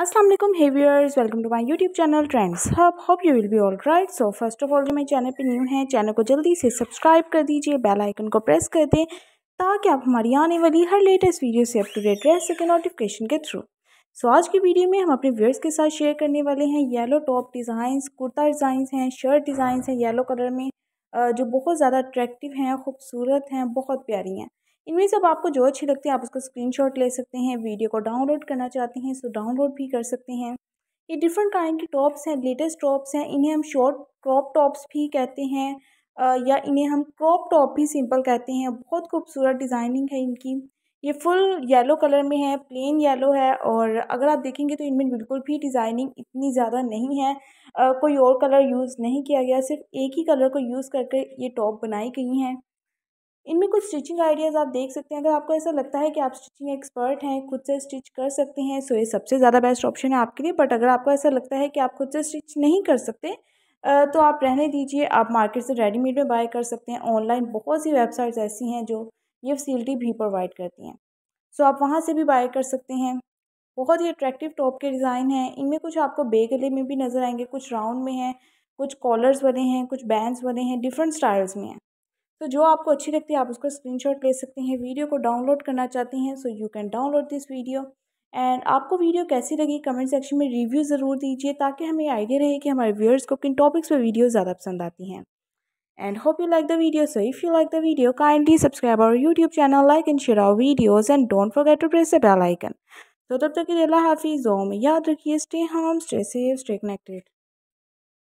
असलम वालेकुम hey viewers welcome to my YouTube channel Trends Hub hope you will be all right so first of all जो मेरे channel पे new है channel को जल्दी से सब्सक्राइब कर दीजिए बेल आइकन को प्रेस कर दें ताकि आप हमारी आने वाली हर लेटेस्ट वीडियो से अप टू डेट रह सकें नोटिफिकेशन के थ्रू सो so, आज की वीडियो में हम अपने व्यूअर्स के साथ शेयर करने वाले हैं yellow top designs kurta designs हैं शर्ट डिज़ाइंस हैं येलो कलर में जो बहुत ज़्यादा अट्रैक्टिव हैं खूबसूरत हैं बहुत प्यारी हैं इनमें से अब आपको जो अच्छी लगती है आप उसका स्क्रीनशॉट ले सकते हैं वीडियो को डाउनलोड करना चाहते हैं सो डाउनलोड भी कर सकते हैं ये डिफरेंट काइंड की टॉप्स हैं लेटेस्ट टॉप्स हैं इन्हें हम शॉर्ट क्रॉप टॉप्स भी कहते हैं या इन्हें हम क्रॉप टॉप भी सिंपल कहते हैं बहुत खूबसूरत डिज़ाइनिंग है इनकी ये फुल येलो कलर में है प्लेन येलो है और अगर आप देखेंगे तो इनमें बिल्कुल भी डिज़ाइनिंग इतनी ज़्यादा नहीं है आ, कोई और कलर यूज़ नहीं किया गया सिर्फ एक ही कलर को यूज़ करके ये टॉप बनाई गई हैं इनमें कुछ स्टिचिंग आइडियाज़ आप देख सकते हैं अगर आपको ऐसा लगता है कि आप स्टिचिंग एक्सपर्ट हैं खुद से स्टिच कर सकते हैं सो ये सबसे ज़्यादा बेस्ट ऑप्शन है आपके लिए बट अगर आपको ऐसा लगता है कि आप खुद से स्टिच नहीं कर सकते तो आप रहने दीजिए आप मार्केट से रेडीमेड में बाय कर सकते हैं ऑनलाइन बहुत सी वेबसाइट्स ऐसी हैं जो ये फैसिलिटी भी प्रोवाइड करती हैं सो आप वहाँ से भी बाय कर सकते हैं बहुत ही अट्रैक्टिव टॉप के डिज़ाइन हैं इनमें कुछ आपको बे गले में भी नज़र आएंगे कुछ राउंड में हैं कुछ कॉलर्स बने हैं कुछ बैंड्स बने हैं डिफरेंट स्टाइल्स में हैं तो जो आपको अच्छी लगती है आप उसका स्क्रीन ले सकते हैं वीडियो को डाउनलोड करना चाहते हैं so you can download this video and आपको वीडियो कैसी लगी कमेंट सेक्शन में रिव्यू ज़रूर दीजिए ताकि हमें आइडिया रहे कि हमारे व्यूअर्स को किन टॉपिक्स पर वीडियो ज़्यादा पसंद आती हैं and hope you like the video so if you like the video kindly subscribe our YouTube channel like and share our videos and don't forget to press the bell icon तो तब तक के लिए हाफिज़ याद रखिए stay home stay safe stay connected